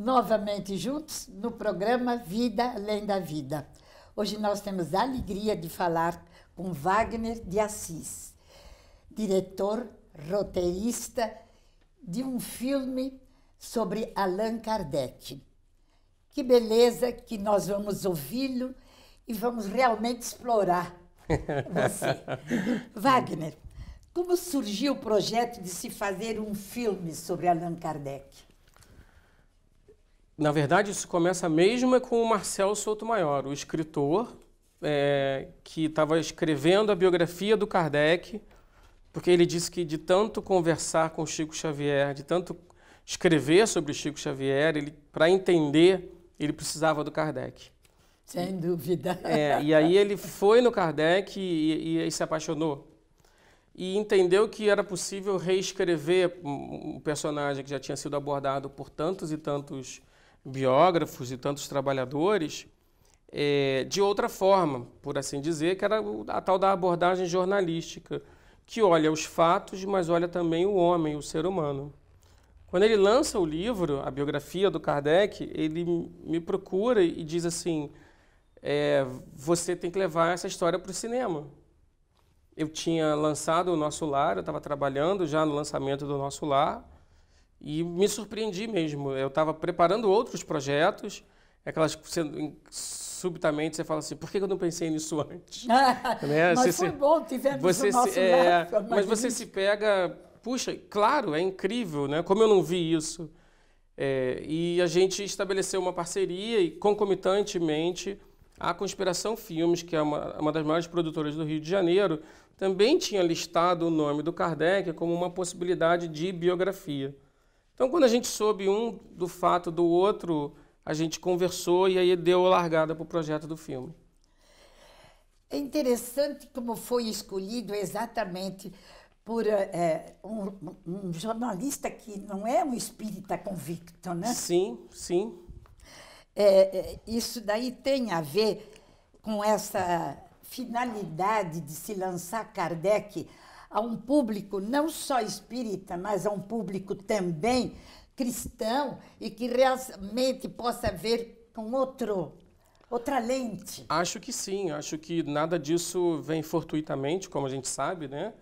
novamente juntos no programa Vida Além da Vida. Hoje nós temos a alegria de falar com Wagner de Assis, diretor, roteirista de um filme sobre Allan Kardec. Que beleza que nós vamos ouvi-lo e vamos realmente explorar você. Wagner, como surgiu o projeto de se fazer um filme sobre Allan Kardec? na verdade, isso começa mesmo é com o Marcelo Maior, o escritor é, que estava escrevendo a biografia do Kardec, porque ele disse que de tanto conversar com Chico Xavier, de tanto escrever sobre Chico Xavier, para entender, ele precisava do Kardec. Sem dúvida. É, e aí ele foi no Kardec e, e, e se apaixonou. E entendeu que era possível reescrever um personagem que já tinha sido abordado por tantos e tantos biógrafos e tantos trabalhadores é, de outra forma, por assim dizer, que era a tal da abordagem jornalística, que olha os fatos, mas olha também o homem, o ser humano. Quando ele lança o livro, a biografia do Kardec, ele me procura e diz assim: é, você tem que levar essa história para o cinema. Eu tinha lançado o nosso lar, eu estava trabalhando já no lançamento do nosso lar e me surpreendi mesmo. Eu estava preparando outros projetos, é aquelas subitamente você fala assim, por que eu não pensei nisso antes? Né? né? Mas você, foi bom, tivemos você o nosso se, é, lado, Mas você se pega, puxa, claro, é incrível, né? Como eu não vi isso. É, e a gente estabeleceu uma parceria e concomitantemente a Conspiração Filmes, que é uma, uma das maiores produtoras do Rio de Janeiro, também tinha listado o nome do Kardec como uma possibilidade de biografia. Então, quando a gente soube um do fato do outro, a gente conversou e aí deu a largada para o projeto do filme. É interessante como foi escolhido exatamente por é, um, um, jornalista que não é um espírita convicto, né? Sim, sim. É, é isso daí tem a ver com essa finalidade de se lançar Kardec a um público não só espírita, mas a um público também cristão e que realmente possa ver com outro outra lente. Acho que sim, acho que nada disso vem fortuitamente, como a gente sabe, né?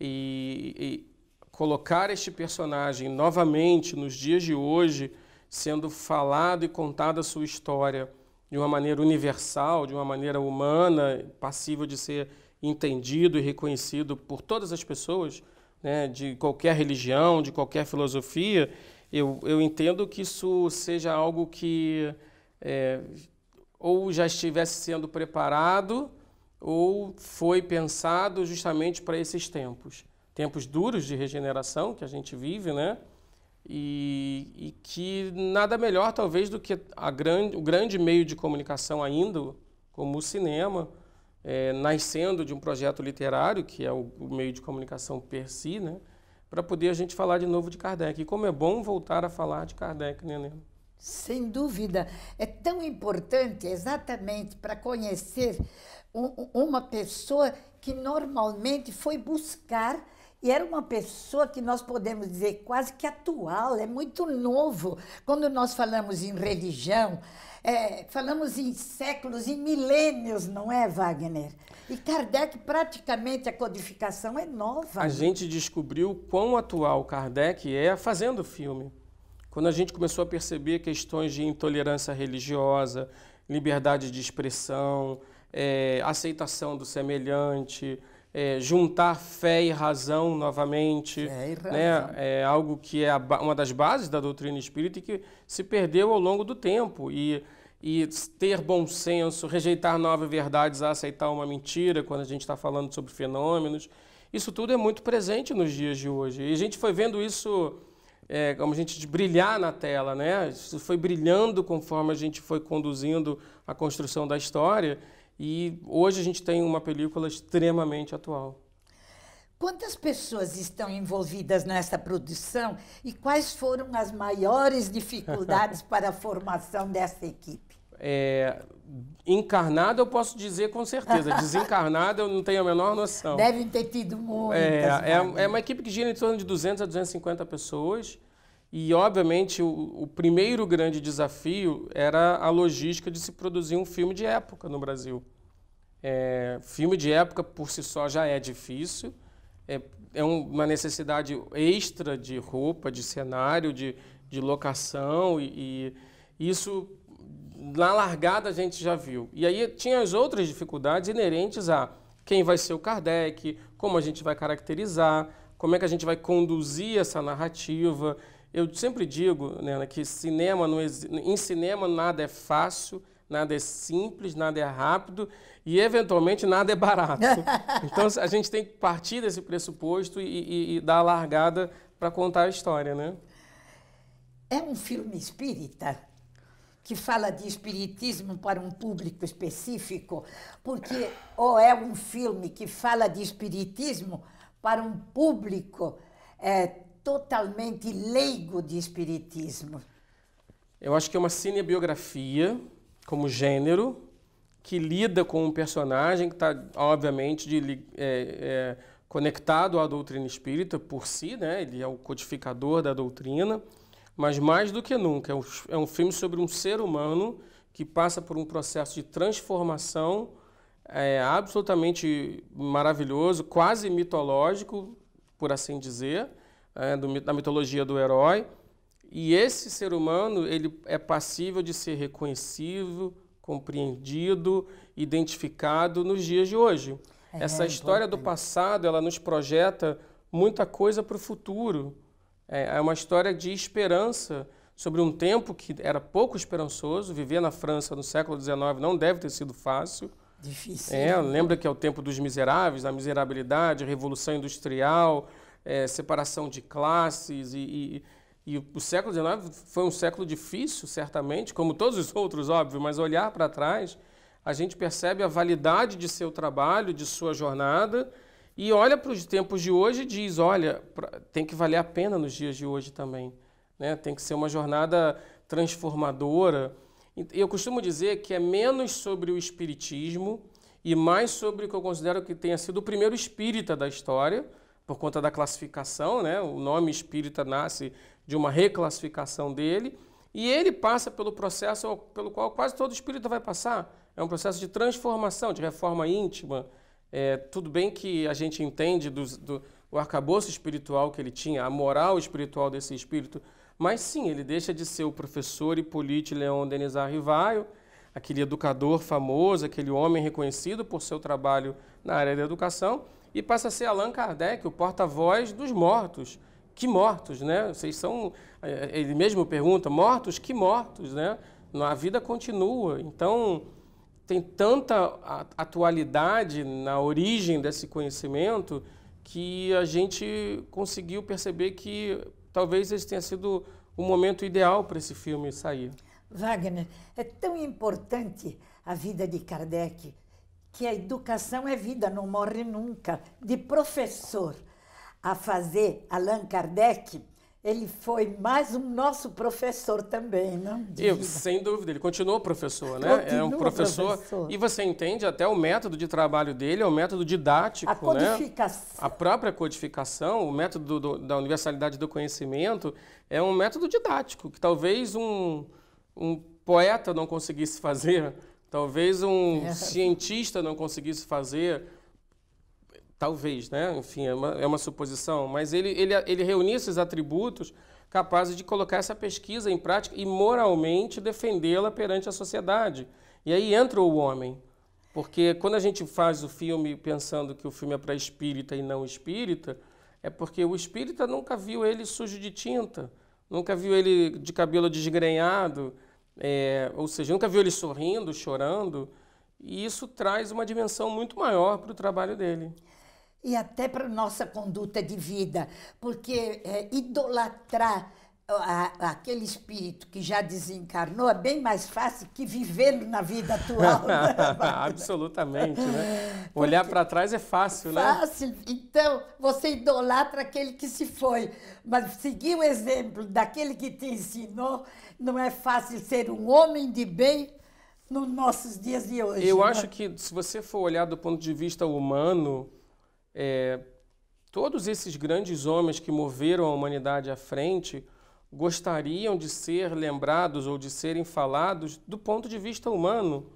E, e colocar este personagem novamente nos dias de hoje, sendo falado e contada a sua história de uma maneira universal, de uma maneira humana, passível de ser entendido e reconhecido por todas as pessoas, né, de qualquer religião, de qualquer filosofia, eu, eu entendo que isso seja algo que é, ou já estivesse sendo preparado ou foi pensado justamente para esses tempos. Tempos duros de regeneração que a gente vive, né? E, e que nada melhor, talvez, do que a grande, o grande meio de comunicação ainda, como o cinema, é, nascendo de um projeto literário, que é o, o meio de comunicação per si, né? para poder a gente falar de novo de Kardec. E como é bom voltar a falar de Kardec, né, Sem dúvida. É tão importante exatamente para conhecer um, uma pessoa que normalmente foi buscar e era uma pessoa que nós podemos dizer quase que atual, é muito novo. Quando nós falamos em religião, é, falamos em séculos, em milênios, não é, Wagner? E Kardec, praticamente, a codificação é nova. A gente descobriu quão atual Kardec é fazendo o filme. Quando a gente começou a perceber questões de intolerância religiosa, liberdade de expressão, é, aceitação do semelhante, é, juntar fé e razão novamente. Fé e né? razão. Né? É algo que é uma das bases da doutrina espírita e que se perdeu ao longo do tempo. E, e ter bom senso, rejeitar novas verdades, aceitar uma mentira quando a gente está falando sobre fenômenos. Isso tudo é muito presente nos dias de hoje. E a gente foi vendo isso. É, como a gente brilhar na tela, né? Isso foi brilhando conforme a gente foi conduzindo a construção da história. E hoje a gente tem uma película extremamente atual. Quantas pessoas estão envolvidas nessa produção e quais foram as maiores dificuldades para a formação dessa equipe? É, encarnada eu posso dizer com certeza, desencarnada eu não tenho a menor noção. Devem ter tido muitas. É, é, né? é, uma equipe que gira em torno de 200 a 250 pessoas e, obviamente, o, o primeiro grande desafio era a logística de se produzir um filme de época no Brasil. É, filme de época por si só já é difícil, é, é um, uma necessidade extra de roupa, de cenário, de, de locação, e, e, isso na largada a gente já viu. E aí tinha as outras dificuldades inerentes a quem vai ser o Kardec, como a gente vai caracterizar, como é que a gente vai conduzir essa narrativa. Eu sempre digo, Nena, que cinema não, em cinema nada é fácil, nada é simples, nada é rápido e, eventualmente, nada é barato. Então, a gente tem que partir desse pressuposto e, e, e dar a largada para contar a história, né? É um filme espírita que fala de espiritismo para um público específico, porque ou é um filme que fala de espiritismo para um público é, totalmente leigo de espiritismo. Eu acho que é uma cinebiografia como gênero que lida com um personagem que está, obviamente, de, é, é, conectado à doutrina espírita por si, né? ele é o codificador da doutrina, mas mais do que nunca, é um, é um filme sobre um ser humano que passa por um processo de transformação é, absolutamente maravilhoso, quase mitológico, por assim dizer, é, do, da mitologia do herói e esse ser humano, ele é passível de ser reconhecido, compreendido, identificado nos dias de hoje. É, Essa é história do passado, ela nos projeta muita coisa para o futuro. É, é uma história de esperança sobre um tempo que era pouco esperançoso. Viver na França no século XIX não deve ter sido fácil. Difícil. É, né? lembra que é o tempo dos miseráveis, da miserabilidade, revolução industrial, é, separação de classes e, e e o século XIX foi um século difícil, certamente, como todos os outros, óbvio, mas olhar para trás, a gente percebe a validade de seu trabalho, de sua jornada, e olha para os tempos de hoje e diz: olha, tem que valer a pena nos dias de hoje também. Né? Tem que ser uma jornada transformadora. Eu costumo dizer que é menos sobre o espiritismo e mais sobre o que eu considero que tenha sido o primeiro espírita da história, por conta da classificação, né? O nome espírita nasce de uma reclassificação dele e ele passa pelo processo pelo qual quase todo espírita vai passar. É um processo de transformação, de reforma íntima. É, tudo bem que a gente entende do, do o arcabouço espiritual que ele tinha, a moral espiritual desse espírito, mas sim, ele deixa de ser o professor político Leon Denis Arrivaio, aquele educador famoso, aquele homem reconhecido por seu trabalho na área da educação, e passa a ser Allan Kardec, o porta-voz dos mortos. Que mortos, né? Vocês são, eh, ele mesmo pergunta, mortos? Que mortos, né? A vida continua. Então, tem tanta atualidade na origem desse conhecimento que a gente conseguiu perceber que talvez esse tenha sido o momento ideal para esse filme sair. Wagner, é tão importante a vida de Kardec que a educação é vida, não morre nunca, de professor a fazer Allan Kardec, ele foi mais um nosso professor também, não? Eu, sem dúvida, ele continuou professor, né? Continua é um professor, professor, E você entende até o método de trabalho dele, é um método didático, a né? codificação. Né? A própria codificação, o método do, da universalidade do conhecimento, é um método didático que talvez um, um poeta não conseguisse fazer Talvez um é. cientista não conseguisse fazer, talvez, né? Enfim, é uma, é uma suposição, mas ele, ele, ele reunia esses atributos capazes de colocar essa pesquisa em prática e moralmente defendê-la perante a sociedade. E aí entra o homem. Porque quando a gente faz o filme pensando que o filme é para espírita e não espírita, é porque o espírita nunca viu ele sujo de tinta, nunca viu ele de cabelo desgrenhado, é, ou seja, nunca viu ele sorrindo, chorando. E isso traz uma dimensão muito maior para o trabalho dele. E até para nossa conduta de vida, porque é, idolatrar a, aquele espírito que já desencarnou é bem mais fácil que vivê-lo na vida atual. Né, Absolutamente, né? Porque Olhar para trás é fácil, fácil, né? Fácil. Então, você idolatra aquele que se foi, mas seguir o exemplo daquele que te ensinou, não é fácil ser um homem de bem nos nossos dias de hoje. Eu né? acho que se você for olhar do ponto de vista humano, é, todos esses grandes homens que moveram a humanidade à frente gostariam de ser lembrados ou de serem falados do ponto de vista humano.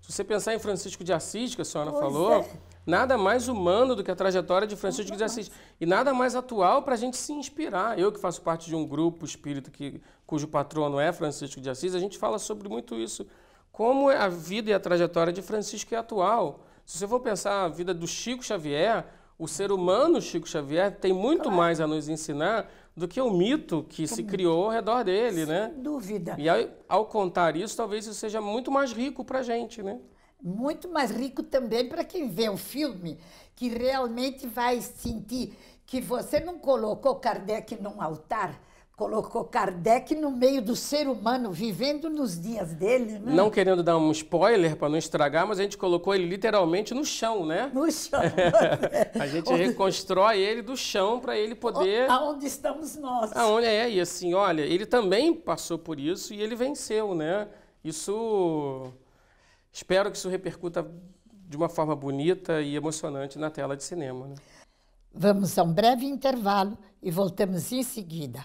Se você pensar em Francisco de Assis, que a senhora pois falou, é. nada mais humano do que a trajetória de Francisco Muito de Assis. Mais. E nada mais atual para a gente se inspirar. Eu que faço parte de um grupo espírita que, cujo patrono é Francisco de Assis, a gente fala sobre muito isso. Como é a vida e a trajetória de Francisco é atual. Se você for pensar a vida do Chico Xavier, o ser humano Chico Xavier tem muito claro. mais a nos ensinar do que o mito que se criou ao redor dele, Sem né? dúvida. E ao, ao, contar isso, talvez isso seja muito mais rico para a gente, né? Muito mais rico também para quem vê o filme, que realmente vai sentir que você não colocou Kardec num altar, colocou Kardec no meio do ser humano, vivendo nos dias dele, né? Não querendo dar um spoiler para não estragar, mas a gente colocou ele literalmente no chão, né? No chão. a gente Onde... reconstrói ele do chão para ele poder. Aonde estamos nós? Aonde é e assim, olha, ele também passou por isso e ele venceu, né? Isso espero que isso repercuta de uma forma bonita e emocionante na tela de cinema. Né? Vamos a um breve intervalo e voltamos em seguida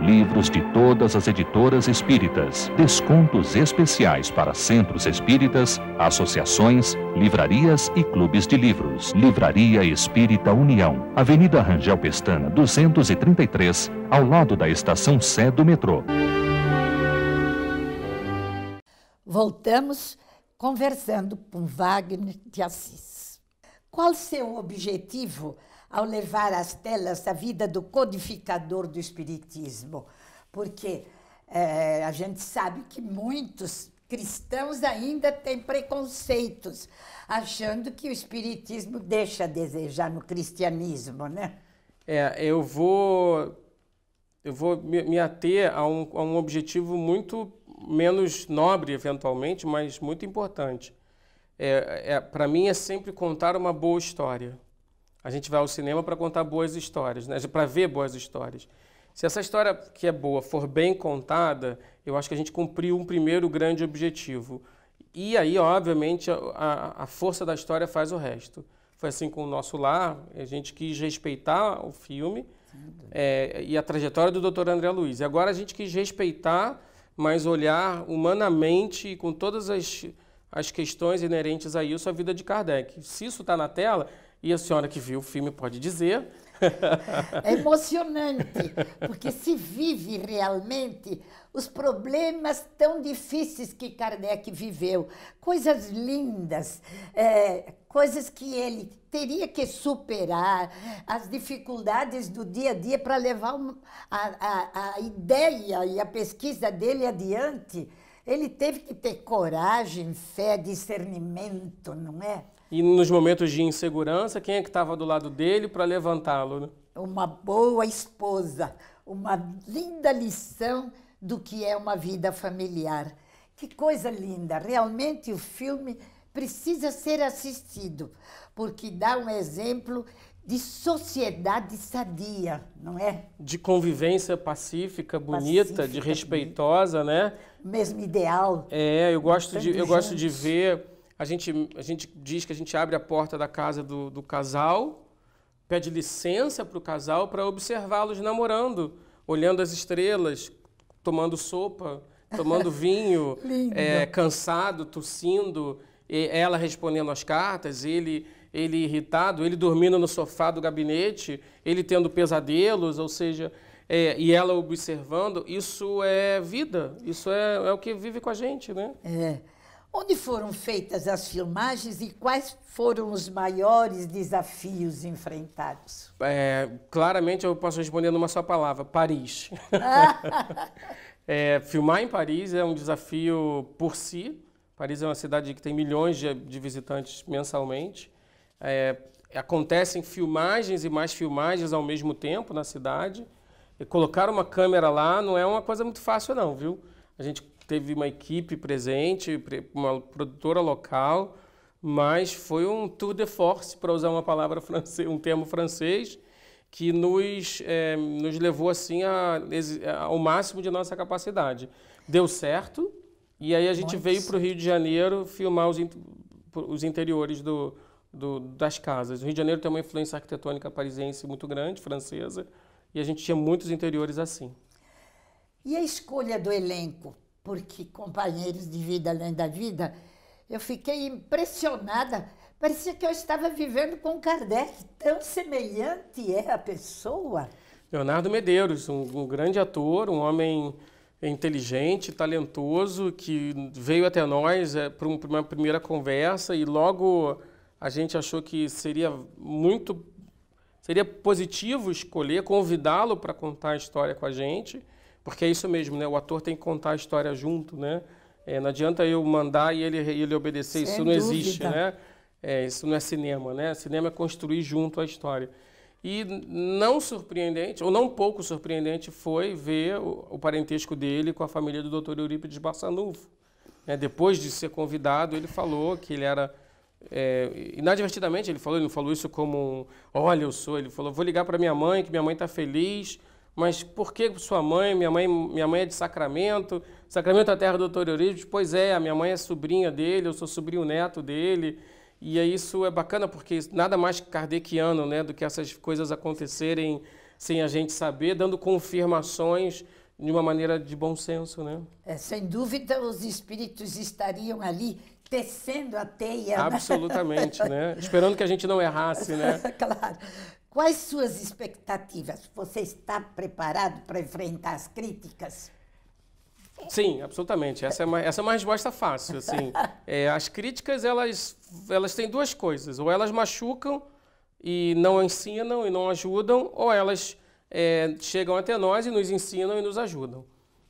livros de todas as editoras espíritas, descontos especiais para centros espíritas, associações, livrarias e clubes de livros. Livraria Espírita União, Avenida Rangel Pestana, 233, ao lado da estação Sé do metrô. Voltamos conversando com Wagner de Assis. Qual seu objetivo ao levar às telas a vida do codificador do Espiritismo, porque é, a gente sabe que muitos cristãos ainda têm preconceitos, achando que o Espiritismo deixa a desejar no cristianismo, né? É, eu vou, eu vou me, ater a um, a um objetivo muito menos nobre, eventualmente, mas muito importante. É, é, Para mim é sempre contar uma boa história. A gente vai ao cinema para contar boas histórias, né? para ver boas histórias. Se essa história que é boa for bem contada, eu acho que a gente cumpriu um primeiro grande objetivo. E aí, obviamente, a, a força da história faz o resto. Foi assim com o nosso lar, a gente quis respeitar o filme é, e a trajetória do Dr. André Luiz. E agora a gente quis respeitar, mas olhar humanamente e com todas as as questões inerentes a isso, a vida de Kardec. Se isso está na tela, e a senhora que viu o filme pode dizer. É emocionante, porque se vive realmente os problemas tão difíceis que Kardec viveu, coisas lindas, é, coisas que ele teria que superar, as dificuldades do dia a dia para levar a, a, a ideia e a pesquisa dele adiante. Ele teve que ter coragem, fé, discernimento, não é? E nos momentos de insegurança, quem é que estava do lado dele para levantá-lo? Né? Uma boa esposa, uma linda lição do que é uma vida familiar. Que coisa linda! Realmente o filme precisa ser assistido porque dá um exemplo de sociedade sadia, não é? De convivência pacífica, bonita, pacífica, de respeitosa, né? Mesmo ideal. É, eu gosto de, eu gosto de ver. A gente, a gente diz que a gente abre a porta da casa do, do casal, pede licença para o casal para observá-los namorando, olhando as estrelas, tomando sopa, tomando vinho, é, cansado, tossindo, ela respondendo as cartas, ele ele irritado, ele dormindo no sofá do gabinete, ele tendo pesadelos, ou seja, é, e ela observando, isso é vida, isso é, é o que vive com a gente, né? É. Onde foram feitas as filmagens e quais foram os maiores desafios enfrentados? É, claramente eu posso responder numa só palavra: Paris. é, filmar em Paris é um desafio por si. Paris é uma cidade que tem milhões de, de visitantes mensalmente. É, acontecem filmagens e mais filmagens ao mesmo tempo na cidade. E colocar uma câmera lá não é uma coisa muito fácil, não, viu? A gente teve uma equipe presente, uma produtora local, mas foi um tour de force, para usar uma palavra francês, um termo francês, que nos, é, nos levou assim a, ao máximo de nossa capacidade. Deu certo, e aí a gente Nossa. veio para o Rio de Janeiro filmar os, os interiores do, do, das casas. O Rio de Janeiro tem uma influência arquitetônica parisiense muito grande, francesa, e a gente tinha muitos interiores assim. E a escolha do elenco? Porque Companheiros de Vida Além da Vida, eu fiquei impressionada. Parecia que eu estava vivendo com Kardec. Tão semelhante é a pessoa. Leonardo Medeiros, um, um grande ator, um homem inteligente, talentoso, que veio até nós é, para uma primeira conversa e logo a gente achou que seria muito seria positivo escolher convidá-lo para contar a história com a gente, porque é isso mesmo, né? O ator tem que contar a história junto, né? É, não adianta eu mandar e ele ele obedecer, Sem isso não dúvida. existe, né? É, isso não é cinema, né? Cinema é construir junto a história. E não surpreendente, ou não pouco surpreendente, foi ver o, o parentesco dele com a família do Dr. Eurípides Barçanufo. É, depois de ser convidado, ele falou que ele era é, inadvertidamente ele falou, ele não falou isso como olha eu sou, ele falou vou ligar para minha mãe que minha mãe está feliz, mas por que sua mãe? Minha mãe minha mãe é de Sacramento, Sacramento é a terra do doutor Eurípides. pois é, a minha mãe é sobrinha dele, eu sou sobrinho neto dele e aí isso é bacana porque nada mais kardeciano né, do que essas coisas acontecerem sem a gente saber, dando confirmações de uma maneira de bom senso, né? É, sem dúvida, os espíritos estariam ali tecendo a teia. Né? Absolutamente, né? Esperando que a gente não errasse, né? claro. Quais suas expectativas? Você está preparado para enfrentar as críticas? Sim, absolutamente. Essa é uma, essa é uma resposta fácil. Assim. É, as críticas, elas, elas têm duas coisas. Ou elas machucam e não ensinam e não ajudam, ou elas é, chegam até nós e nos ensinam e nos ajudam.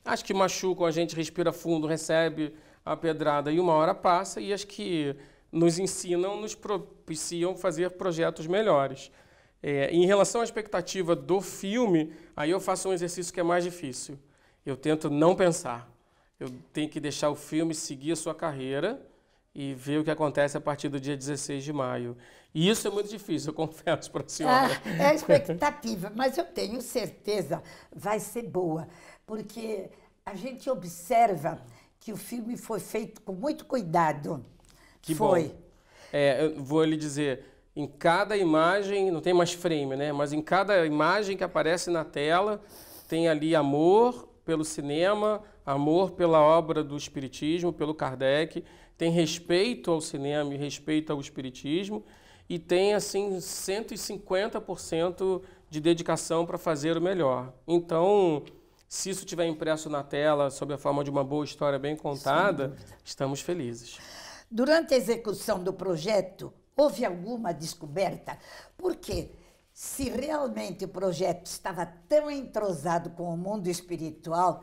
Acho que machucam, a gente respira fundo, recebe, a pedrada e uma hora passa, e as que nos ensinam nos propiciam fazer projetos melhores. É, em relação à expectativa do filme, aí eu faço um exercício que é mais difícil. Eu tento não pensar. Eu tenho que deixar o filme seguir a sua carreira e ver o que acontece a partir do dia 16 de maio. E isso é muito difícil, eu confesso para a senhora. Ah, é a expectativa, mas eu tenho certeza vai ser boa, porque a gente observa que o filme foi feito com muito cuidado. Que foi. Bom. É, eu vou lhe dizer, em cada imagem, não tem mais frame, né? Mas em cada imagem que aparece na tela, tem ali amor pelo cinema, amor pela obra do Espiritismo, pelo Kardec, tem respeito ao cinema e respeito ao Espiritismo, e tem, assim, 150% de dedicação para fazer o melhor. Então, se isso tiver impresso na tela sob a forma de uma boa história bem contada, estamos felizes. Durante a execução do projeto, houve alguma descoberta? Porque se realmente o projeto estava tão entrosado com o mundo espiritual,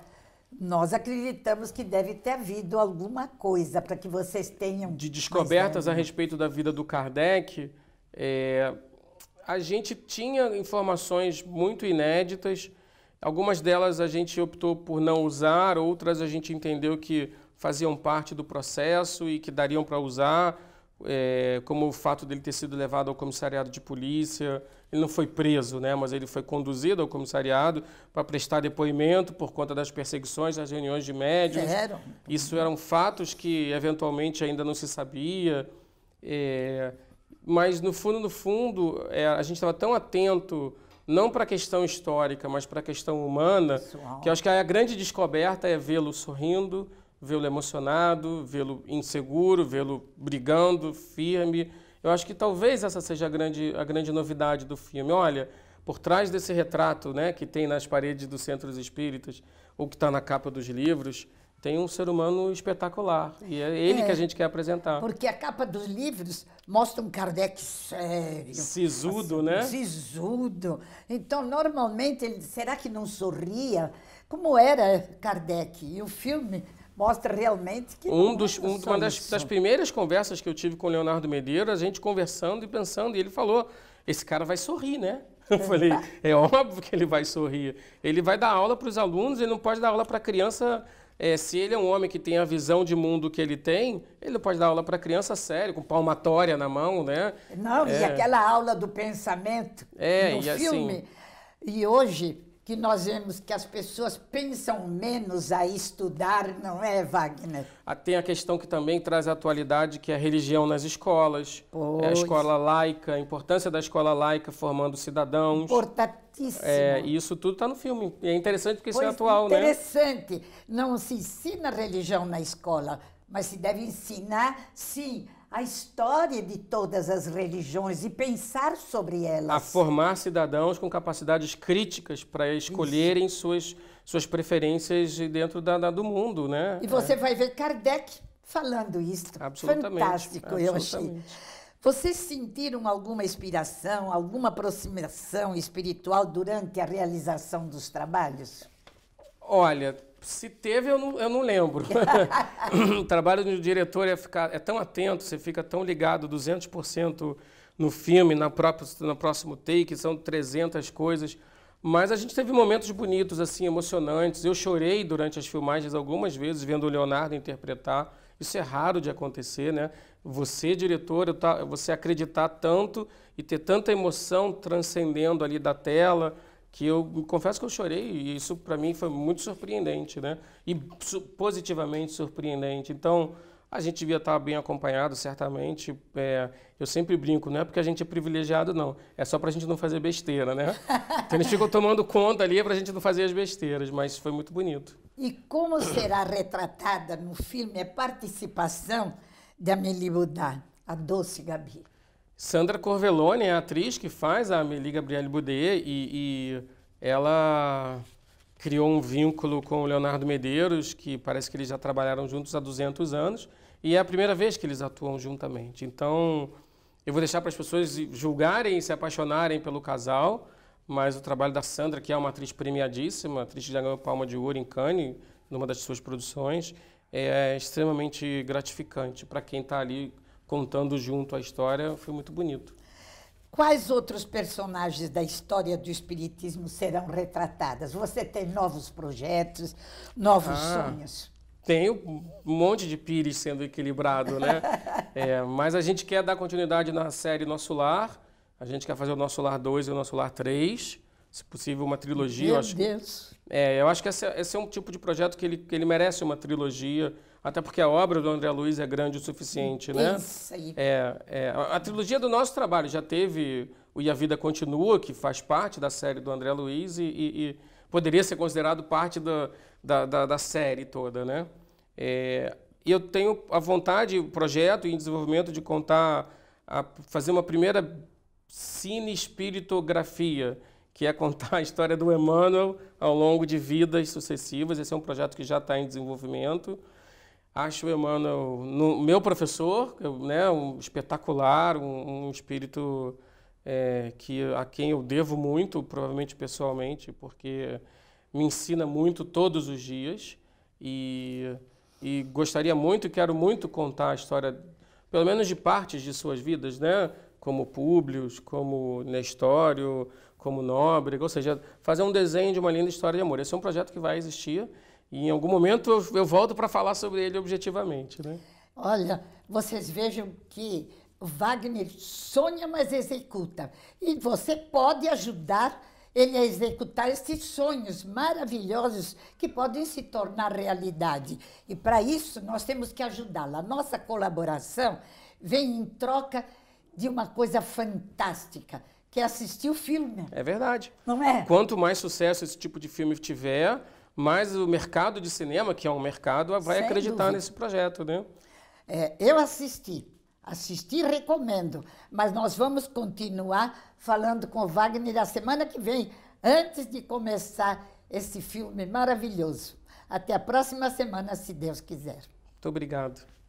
nós acreditamos que deve ter havido alguma coisa para que vocês tenham. De descobertas a respeito da vida do Kardec, é, a gente tinha informações muito inéditas Algumas delas a gente optou por não usar, outras a gente entendeu que faziam parte do processo e que dariam para usar, é, como o fato dele ter sido levado ao comissariado de polícia. Ele não foi preso, né, mas ele foi conduzido ao comissariado para prestar depoimento por conta das perseguições, das reuniões de médios. Sério? Isso eram fatos que eventualmente ainda não se sabia. É, mas no fundo, no fundo, é, a gente estava tão atento não para a questão histórica, mas para a questão humana, Pessoal. que acho que a grande descoberta é vê-lo sorrindo, vê-lo emocionado, vê-lo inseguro, vê-lo brigando, firme. Eu acho que talvez essa seja a grande, a grande novidade do filme. Olha, por trás desse retrato né, que tem nas paredes dos centros espíritas, ou que está na capa dos livros, tem um ser humano espetacular e é ele é, que a é, gente quer apresentar. Porque a capa dos livros mostra um Kardec sério. Sisudo, assim, né? Sisudo. Então, normalmente, ele, será que não sorria? Como era Kardec? E o filme mostra realmente que. Um dos, um, uma das, das, primeiras conversas que eu tive com o Leonardo Medeiros, a gente conversando e pensando, e ele falou: esse cara vai sorrir, né? Eu falei, é óbvio que ele vai sorrir. Ele vai dar aula para os alunos, ele não pode dar aula para criança é, se ele é um homem que tem a visão de mundo que ele tem, ele pode dar aula para criança sério, com palmatória na mão, né? Não, é. e aquela aula do pensamento é, no e assim filme. Assim... E hoje que nós vemos que as pessoas pensam menos a estudar, não é, Wagner? Ah, tem a questão que também traz a atualidade, que é a religião nas escolas, é a escola laica, a importância da escola laica formando cidadãos. É, Importantíssimo. É, e isso tudo está no filme. E é interessante porque pois isso é atual, interessante. né? Interessante. Não se ensina religião na escola, mas se deve ensinar, sim, a história de todas as religiões e pensar sobre elas. A formar cidadãos com capacidades críticas para escolherem suas, suas preferências dentro da, da, do mundo, né? E você é. vai ver Kardec falando isso. Absolutamente. Fantástico, eu achei. Vocês sentiram alguma inspiração, alguma aproximação espiritual durante a realização dos trabalhos? Olha, se teve, eu não, eu não lembro. o trabalho do diretor é, ficar, é tão atento, você fica tão ligado, 200% no filme, na própria, no próximo take, são 300 coisas. Mas a gente teve momentos bonitos, assim, emocionantes. Eu chorei durante as filmagens algumas vezes, vendo o Leonardo interpretar. Isso é raro de acontecer, né? Você, diretor, você acreditar tanto e ter tanta emoção transcendendo ali da tela que eu confesso que eu chorei e isso para mim foi muito surpreendente, né? E su positivamente surpreendente. Então a gente devia estar bem acompanhado, certamente. É, eu sempre brinco, não é porque a gente é privilegiado, não. É só para a gente não fazer besteira, né? Então eles ficam tomando conta ali para a gente não fazer as besteiras, mas foi muito bonito. E como será retratada no filme a participação da Amélie Boudin, a doce Gabi? Sandra Corvelone é a atriz que faz a Amélie Gabrielle Boudet e, e ela criou um vínculo com o Leonardo Medeiros, que parece que eles já trabalharam juntos há 200 anos, e é a primeira vez que eles atuam juntamente. Então, eu vou deixar para as pessoas julgarem e se apaixonarem pelo casal, mas o trabalho da Sandra, que é uma atriz premiadíssima, atriz que já ganhou Palma de Ouro em Cannes, numa das suas produções, é extremamente gratificante para quem está ali contando junto a história, foi muito bonito. Quais outros personagens da história do Espiritismo serão retratadas? Você tem novos projetos, novos ah, sonhos? Tenho um monte de pires sendo equilibrado, né? é, mas a gente quer dar continuidade na série Nosso Lar. A gente quer fazer o Nosso Lar 2 e o Nosso Lar 3. Se possível, uma trilogia. Meu eu acho, Deus! É, eu acho que esse, é, esse, é um tipo de projeto que ele, que ele merece uma trilogia até porque a obra do André Luiz é grande o suficiente, né? Isso aí. É, é. A, trilogia do nosso trabalho já teve o E a Vida Continua, que faz parte da série do André Luiz e, e, e poderia ser considerado parte da, da, da, da série toda, né? É, eu tenho a vontade, o projeto em desenvolvimento de contar, a, fazer uma primeira cine-espiritografia, que é contar a história do Emmanuel ao longo de vidas sucessivas. Esse é um projeto que já está em desenvolvimento. Acho Emmanuel, no, meu professor, é, né, um espetacular, um, um espírito é, que a quem eu devo muito, provavelmente pessoalmente, porque me ensina muito todos os dias e, e gostaria muito, quero muito contar a história, pelo menos de partes de suas vidas, né? Como Públio, como Nestório, como Nóbrega, ou seja, fazer um desenho de uma linda história de amor. Esse é um projeto que vai existir e em algum momento eu, eu volto para falar sobre ele objetivamente, né? Olha, vocês vejam que Wagner sonha, mas executa. E você pode ajudar ele a executar esses sonhos maravilhosos que podem se tornar realidade. E para isso nós temos que ajudá-lo. A nossa colaboração vem em troca de uma coisa fantástica, que é assistir o filme. É verdade. Não é? Quanto mais sucesso esse tipo de filme tiver, mas o mercado de cinema, que é um mercado, vai Sem acreditar dúvida. nesse projeto, né? É, eu assisti, assisti recomendo, mas nós vamos continuar falando com o Wagner na semana que vem, antes de começar esse filme maravilhoso. Até a próxima semana, se Deus quiser. Muito obrigado.